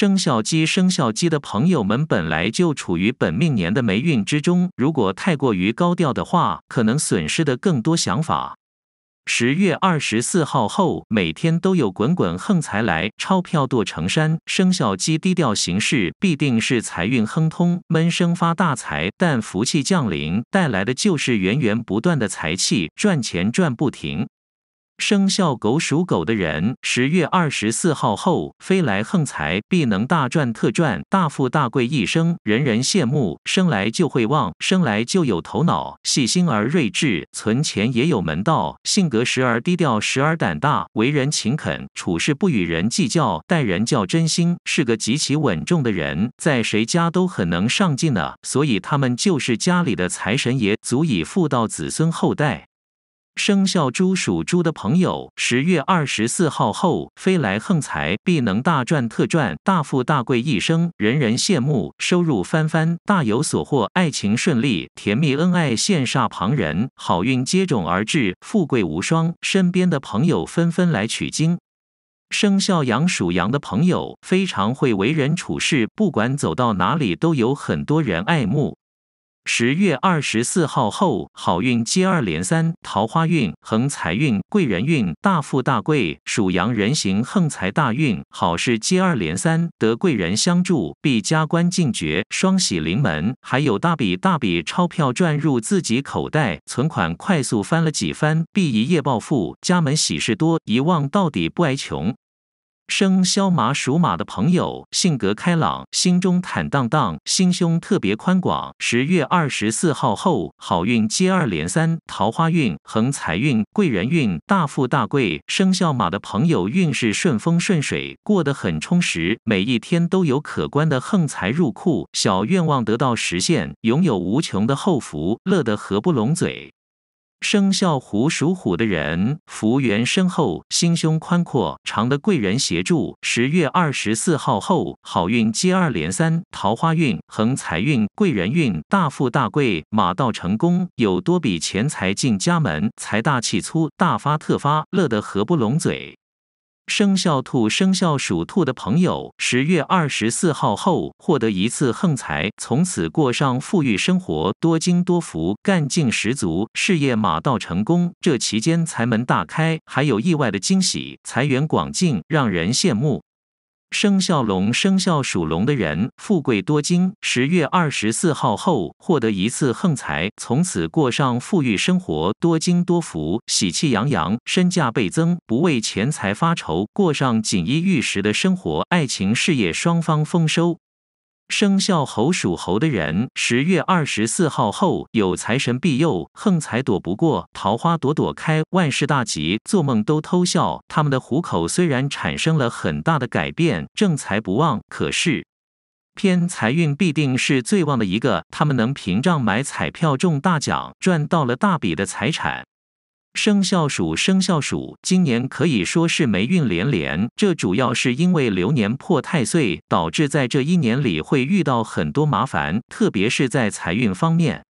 生肖鸡，生肖鸡的朋友们本来就处于本命年的霉运之中，如果太过于高调的话，可能损失的更多。想法。十月二十四号后，每天都有滚滚横财来，钞票多成山。生肖鸡低调行事，必定是财运亨通，闷声发大财。但福气降临，带来的就是源源不断的财气，赚钱赚不停。生肖狗属狗的人，十月二十四号后飞来横财，必能大赚特赚，大富大贵一生，人人羡慕。生来就会旺，生来就有头脑，细心而睿智，存钱也有门道。性格时而低调，时而胆大，为人勤恳，处事不与人计较，待人较真心，是个极其稳重的人，在谁家都很能上进呢。所以他们就是家里的财神爷，足以富到子孙后代。生肖猪属猪的朋友，十月二十四号后飞来横财，必能大赚特赚，大富大贵一生，人人羡慕，收入翻番，大有所获。爱情顺利，甜蜜恩爱，羡煞旁人，好运接踵而至，富贵无双。身边的朋友纷纷来取经。生肖羊属羊的朋友非常会为人处事，不管走到哪里都有很多人爱慕。十月二十四号后，好运接二连三，桃花运、横财运、贵人运，大富大贵。属羊人行横财大运，好事接二连三，得贵人相助，必加官进爵，双喜临门。还有大笔大笔钞票赚入自己口袋，存款快速翻了几番，必一夜暴富，家门喜事多，一望到底不挨穷。生肖马属马的朋友，性格开朗，心中坦荡荡，心胸特别宽广。十月二十四号后，好运接二连三，桃花运、横财运、贵人运，大富大贵。生肖马的朋友，运势顺风顺水，过得很充实，每一天都有可观的横财入库，小愿望得到实现，拥有无穷的后福，乐得合不拢嘴。生肖虎属虎的人福缘深厚，心胸宽阔，常得贵人协助。十月二十四号后，好运接二连三，桃花运、横财运、贵人运，大富大贵，马到成功，有多笔钱财进家门，财大气粗，大发特发，乐得合不拢嘴。生肖兔、生肖属兔的朋友，十月二十四号后获得一次横财，从此过上富裕生活，多金多福，干劲十足，事业马到成功。这期间财门大开，还有意外的惊喜，财源广进，让人羡慕。生肖龙，生肖属龙的人，富贵多金。十月二十四号后获得一次横财，从此过上富裕生活，多金多福，喜气洋洋，身价倍增，不为钱财发愁，过上锦衣玉食的生活，爱情事业双方丰收。生肖猴属猴的人，十月二十四号后有财神庇佑，横财躲不过，桃花朵朵开，万事大吉，做梦都偷笑。他们的虎口虽然产生了很大的改变，正财不旺，可是偏财运必定是最旺的一个。他们能凭仗买彩票中大奖，赚到了大笔的财产。生肖鼠，生肖鼠，今年可以说是霉运连连。这主要是因为流年破太岁，导致在这一年里会遇到很多麻烦，特别是在财运方面。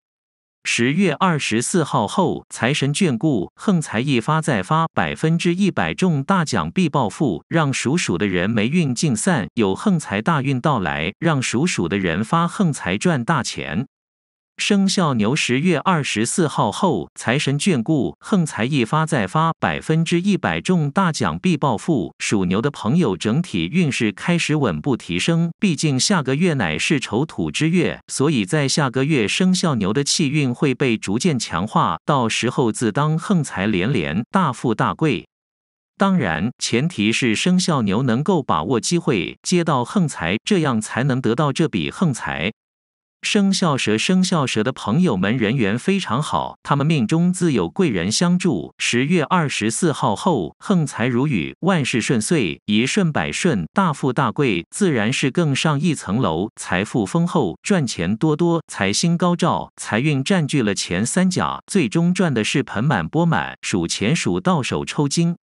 十月二十四号后，财神眷顾，横财一发再发，百分之一百中大奖必暴富，让属鼠的人霉运尽散，有横财大运到来，让属鼠的人发横财赚大钱。生肖牛十月二十四号后，财神眷顾，横财一发再发，百分之一百中大奖必暴富。属牛的朋友整体运势开始稳步提升，毕竟下个月乃是丑土之月，所以在下个月生肖牛的气运会被逐渐强化，到时候自当横财连连，大富大贵。当然，前提是生肖牛能够把握机会接到横财，这样才能得到这笔横财。生肖蛇，生肖蛇的朋友们人缘非常好，他们命中自有贵人相助。十月二十四号后，横财如雨，万事顺遂，一顺百顺，大富大贵，自然是更上一层楼，财富丰厚，赚钱多多，财星高照，财运占据了前三甲，最终赚的是盆满钵满，数钱数到手抽筋。